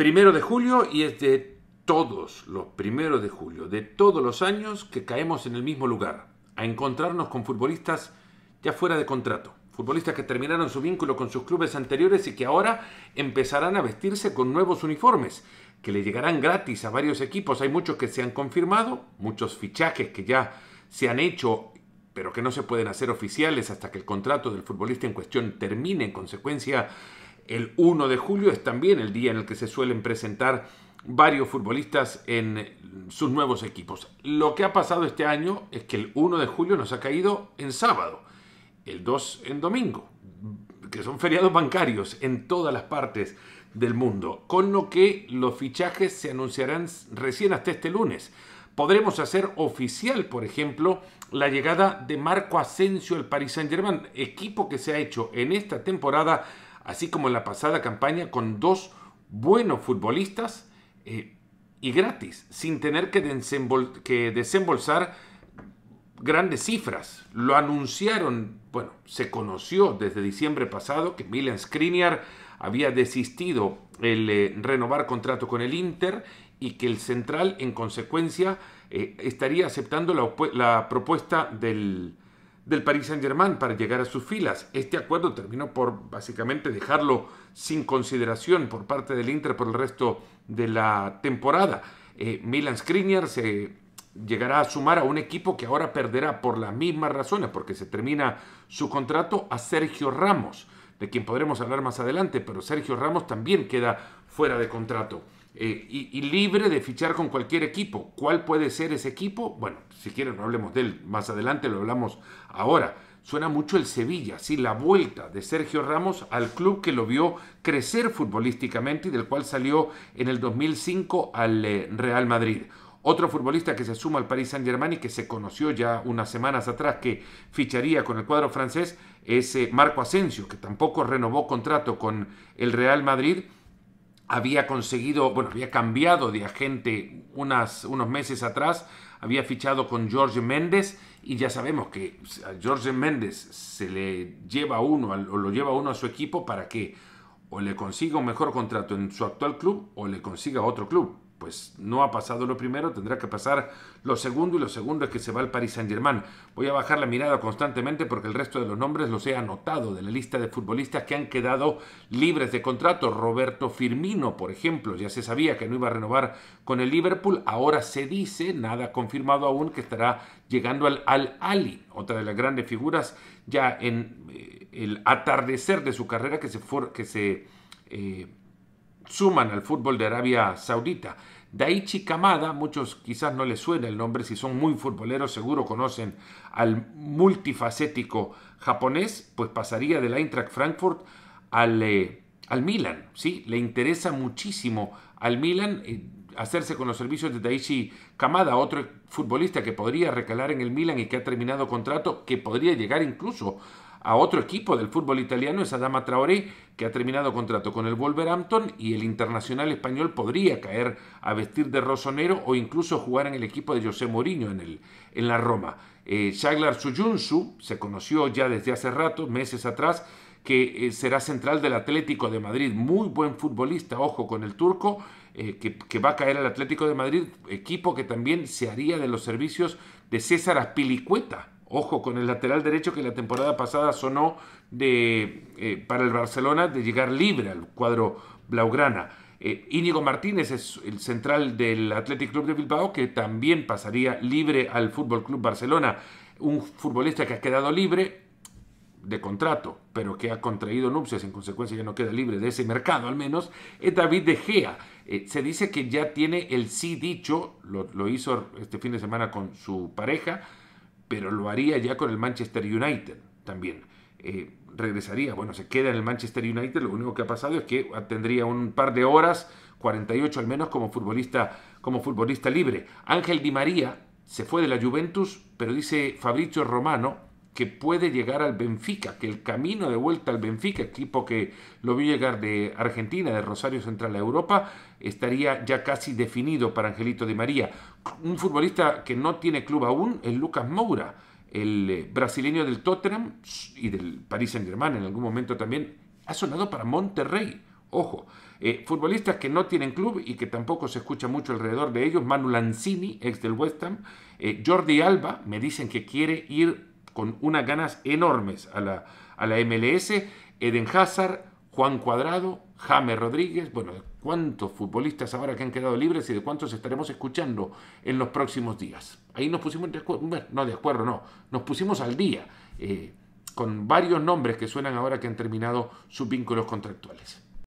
primero de julio y es de todos los primeros de julio, de todos los años que caemos en el mismo lugar, a encontrarnos con futbolistas ya fuera de contrato, futbolistas que terminaron su vínculo con sus clubes anteriores y que ahora empezarán a vestirse con nuevos uniformes, que le llegarán gratis a varios equipos. Hay muchos que se han confirmado, muchos fichajes que ya se han hecho, pero que no se pueden hacer oficiales hasta que el contrato del futbolista en cuestión termine en consecuencia el 1 de julio es también el día en el que se suelen presentar varios futbolistas en sus nuevos equipos. Lo que ha pasado este año es que el 1 de julio nos ha caído en sábado, el 2 en domingo, que son feriados bancarios en todas las partes del mundo, con lo que los fichajes se anunciarán recién hasta este lunes. Podremos hacer oficial, por ejemplo, la llegada de Marco Asensio al Paris Saint-Germain, equipo que se ha hecho en esta temporada así como en la pasada campaña, con dos buenos futbolistas eh, y gratis, sin tener que, desembolsar grandes cifras. Lo anunciaron, bueno, se conoció desde diciembre pasado que Milan Skriniar había desistido el eh, renovar contrato con el Inter y que el central en consecuencia eh, estaría aceptando la propuesta del, del Paris Saint-Germain para llegar a sus filas. Este acuerdo terminó por básicamente dejarlo sin consideración por parte del Inter por el resto de la temporada. Eh, Milan Skriniar se llegará a sumar a un equipo que ahora perderá por las mismas razones, porque se termina su contrato a Sergio Ramos, de quien podremos hablar más adelante, pero Sergio Ramos también queda fuera de contrato. Eh, y, libre de fichar con cualquier equipo. ¿Cuál puede ser ese equipo? Bueno, si quieren no hablemos de él, más adelante lo hablamos ahora. Suena mucho el Sevilla, sí, la vuelta de Sergio Ramos al club que lo vio crecer futbolísticamente y del cual salió en el 2005 al eh, Real Madrid. Otro futbolista que se suma al Paris Saint-Germain y que se conoció ya unas semanas atrás que ficharía con el cuadro francés es eh, Marco Asensio, que tampoco renovó contrato con el Real Madrid había conseguido, bueno, había cambiado de agente unas, unos meses atrás, había fichado con Jorge Méndez y ya sabemos que a Jorge Méndez se le lleva uno o lo lleva uno a su equipo para que o le consiga un mejor contrato en su actual club o le consiga otro club pues no ha pasado lo primero, tendrá que pasar lo segundo y lo segundo es que se va al Paris Saint-Germain. Voy a bajar la mirada constantemente porque el resto de los nombres los he anotado de la lista de futbolistas que han quedado libres de contrato. Roberto Firmino, por ejemplo, ya se sabía que no iba a renovar con el Liverpool, ahora se dice, nada confirmado aún, que estará llegando al Al Ali, otra de las grandes figuras ya en eh, el atardecer de su carrera que se, que se eh, suman al fútbol de Arabia Saudita. Daichi Kamada, muchos quizás no les suena el nombre, si son muy futboleros seguro conocen al multifacético japonés, pues pasaría del Eintracht Frankfurt al, eh, al Milan, ¿sí? Le interesa muchísimo al Milan eh, hacerse con los servicios de Daichi Kamada, otro futbolista que podría recalar en el Milan y que ha terminado contrato, que podría llegar incluso a otro equipo del fútbol italiano, es Adama Traoré, que ha terminado contrato con el Wolverhampton y el internacional español podría caer a vestir de rosonero o incluso jugar en el equipo de José Mourinho en, el, en la Roma. Eh, Shaglar Suyunsu se conoció ya desde hace rato, meses atrás, que eh, será central del Atlético de Madrid. Muy buen futbolista, ojo con el turco, eh, que, va a caer al Atlético de Madrid, equipo que también se haría de los servicios de César Aspilicueta, Ojo con el lateral derecho que la temporada pasada sonó de, eh, para el Barcelona de llegar libre al cuadro Blaugrana. Eh, Íñigo Martínez es el central del Athletic Club de Bilbao que también pasaría libre al Fútbol Club Barcelona. Un futbolista que ha quedado libre de contrato, pero que ha contraído nupcias, en consecuencia ya no queda libre de ese mercado al menos, es David De Gea. Eh, se dice que ya tiene el sí dicho, lo, lo, hizo este fin de semana con su pareja, pero lo haría ya con el Manchester United también. Eh, regresaría, bueno, se queda en el Manchester United, lo único que ha pasado es que tendría un par de horas, 48 al menos, como futbolista, como futbolista libre. Ángel Di María se fue de la Juventus, pero dice Fabricio Romano, que puede llegar al Benfica, que el camino de vuelta al Benfica, equipo que lo vio llegar de Argentina, de Rosario Central a Europa, estaría ya casi definido para Angelito de María. Un futbolista que no tiene club aún es Lucas Moura, el eh, brasileño del Tottenham y del Paris Saint-Germain en algún momento también, ha sonado para Monterrey. Ojo, eh, futbolistas que no tienen club y que tampoco se escucha mucho alrededor de ellos, Manu Lanzini, ex del West Ham, eh, Jordi Alba, me dicen que quiere ir con unas ganas enormes a la, MLS. Eden Hazard, Juan Cuadrado, James Rodríguez, bueno, cuántos futbolistas ahora que han quedado libres y de cuántos estaremos escuchando en los próximos días. Ahí nos pusimos no de acuerdo, no, nos pusimos al día eh, con varios nombres que suenan ahora que han terminado sus vínculos contractuales.